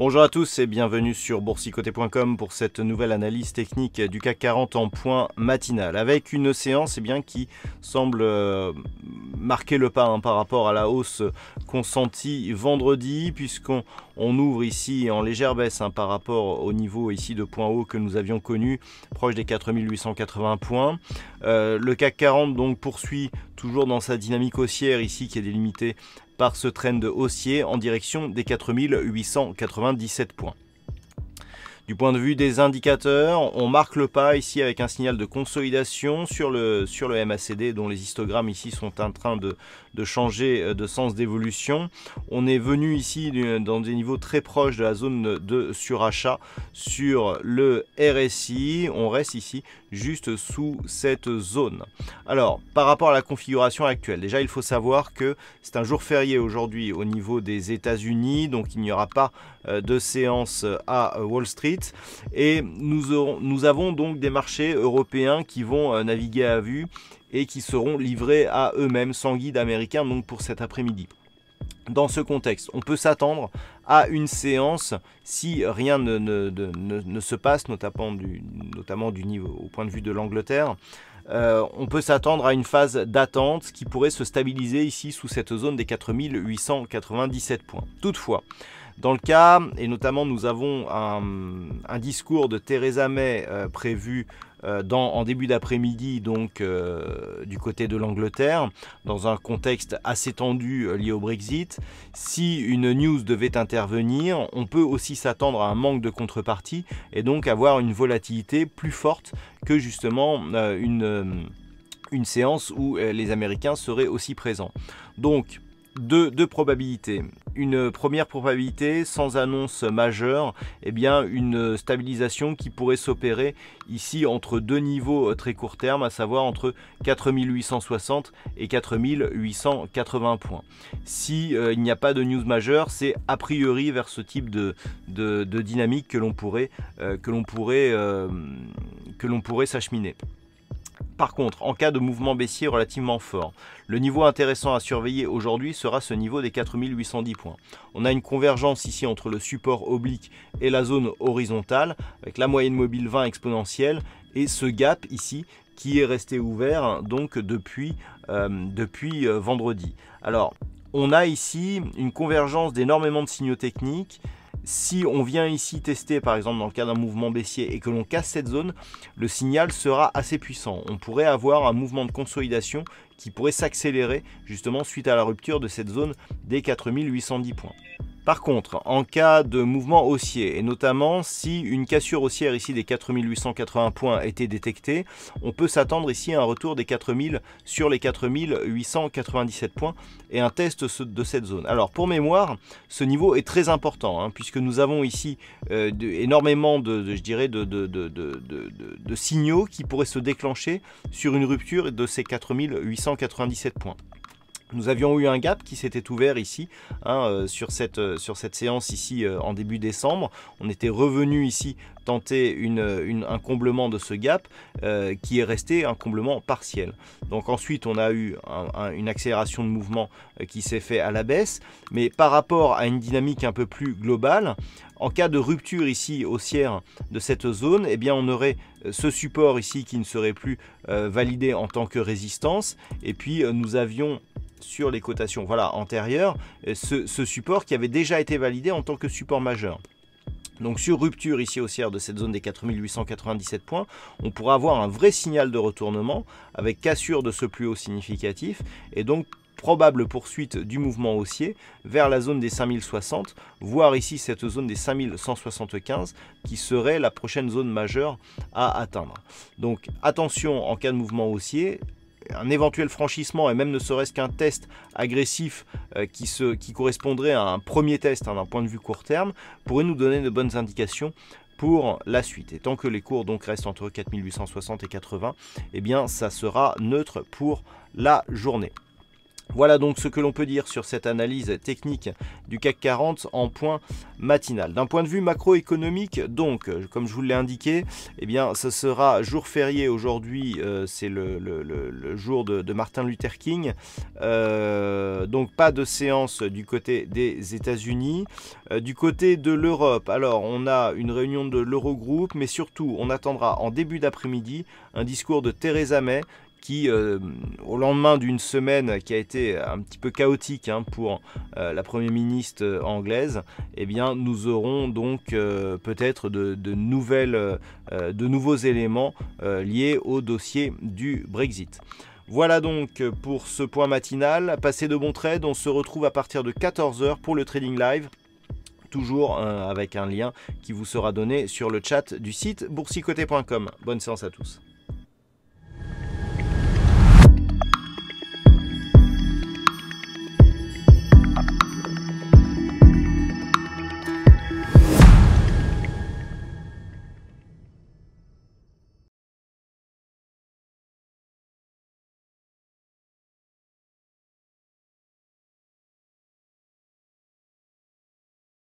Bonjour à tous et bienvenue sur boursicoté.com pour cette nouvelle analyse technique du CAC 40 en point matinal avec une séance eh bien, qui semble euh, marquer le pas hein, par rapport à la hausse consentie vendredi puisqu'on on ouvre ici en légère baisse hein, par rapport au niveau ici de point haut que nous avions connu, proche des 4880 points. Euh, le CAC 40 donc poursuit toujours dans sa dynamique haussière ici qui est délimitée par ce trend haussier en direction des 4897 points. Du point de vue des indicateurs, on marque le pas ici avec un signal de consolidation sur le, sur le MACD dont les histogrammes ici sont en train de, de changer euh, de sens d'évolution. On est venu ici euh, dans des niveaux très proches de la zone de surachat sur le RSI. On reste ici juste sous cette zone. Alors, par rapport à la configuration actuelle, déjà il faut savoir que c'est un jour férié aujourd'hui au niveau des États-Unis, donc il n'y aura pas euh, de séance à Wall Street. Et nous, avons donc des marchés européens qui vont euh, naviguer à vue et qui seront livrés à eux-mêmes sans guide américain donc pour cet après-midi. Dans ce contexte, on peut s'attendre à une séance si rien ne, se passe, notamment du, niveau au point de vue de l'Angleterre. Euh, on peut s'attendre à une phase d'attente qui pourrait se stabiliser ici sous cette zone des 4897 points. Toutefois, dans le cas, et notamment nous avons un, discours de Theresa May euh, prévu euh, dans, en début d'après-midi, donc euh, du côté de l'Angleterre, dans un contexte assez tendu lié au Brexit. Si une news devait intervenir, on peut aussi s'attendre à un manque de contrepartie et donc avoir une volatilité plus forte que justement une, une séance où les Américains seraient aussi présents. Donc, deux, probabilités. Une première probabilité, sans annonce majeure, eh bien une stabilisation qui pourrait s'opérer ici entre deux niveaux euh, très court terme, à savoir entre 4860 et 4880 points. Si euh, n'y a pas de news majeure, c'est a priori vers ce type de, dynamique que l'on pourrait, euh, pourrait, que l'on pourrait s'acheminer. Par contre, en cas de mouvement baissier relativement fort, le niveau intéressant à surveiller aujourd'hui sera ce niveau des 4810 points. On a une convergence ici entre le support oblique et la zone horizontale, avec la moyenne mobile 20 exponentielle et ce gap ici qui est resté ouvert hein, donc depuis euh, euh, vendredi. Alors, on a ici une convergence d'énormément de signaux techniques, si on vient ici tester par exemple dans le cas d'un mouvement baissier et que l'on casse cette zone, le signal sera assez puissant. On pourrait avoir un mouvement de consolidation qui pourrait s'accélérer justement suite à la rupture de cette zone des 4810 points. Par contre, en cas de mouvement haussier, et notamment si une cassure haussière ici des 4880 points était détectée, on peut s'attendre ici à un retour des 4000 sur les 4897 points et un test de cette zone. Alors pour mémoire, ce niveau est très important, hein, puisque nous avons ici énormément de, de signaux qui pourraient se déclencher sur une rupture de ces 4897 points. Nous avions eu un gap qui s'était ouvert ici hein, euh, sur, cette, euh, sur cette séance ici euh, en début décembre. On était revenu ici tenter un comblement de ce gap qui est resté un comblement partiel. Donc ensuite on a eu une accélération de mouvement qui s'est fait à la baisse, mais par rapport à une dynamique un peu plus globale, en cas de rupture ici haussière de cette zone, eh bien on aurait ce support ici qui ne serait plus validé en tant que résistance. Et puis nous avions sur les cotations voilà, antérieures euh, ce, support qui avait déjà été validé en tant que support majeur. Donc sur rupture ici haussière de cette zone des 4897 points, on pourra avoir un vrai signal de retournement avec cassure de ce plus haut significatif et donc probable poursuite du mouvement haussier vers la zone des 5060, voire ici cette zone des 5175 qui serait la prochaine zone majeure à atteindre. Donc attention en cas de mouvement haussier, un éventuel franchissement et même ne serait-ce qu'un test agressif euh, qui, se, qui correspondrait à un premier test hein, d'un point de vue court terme pourrait nous donner de bonnes indications pour la suite. Et tant que les cours donc restent entre 4860 et 80, eh bien ça sera neutre pour la journée. Voilà donc ce que l'on peut dire sur cette analyse technique du CAC 40 en point matinal. D'un point de vue macroéconomique, donc, comme je vous l'ai indiqué, eh bien, ce sera jour férié aujourd'hui, euh, c'est le, jour de, Martin Luther King. Euh, donc, pas de séance du côté des États-Unis. Euh, du côté de l'Europe, alors, on a une réunion de l'Eurogroupe, mais surtout, on attendra en début d'après-midi un discours de Theresa May qui, euh, au lendemain d'une semaine qui a été un petit peu chaotique hein, pour euh, la Première ministre euh, anglaise, eh bien, nous aurons donc peut-être de, nouvelles, de nouveaux éléments liés au dossier du Brexit. Voilà donc pour ce point matinal. Passez de bons trades. On se retrouve à partir de 14h pour le Trading Live toujours avec un lien qui vous sera donné sur le chat du site boursicoté.com. Bonne séance à tous.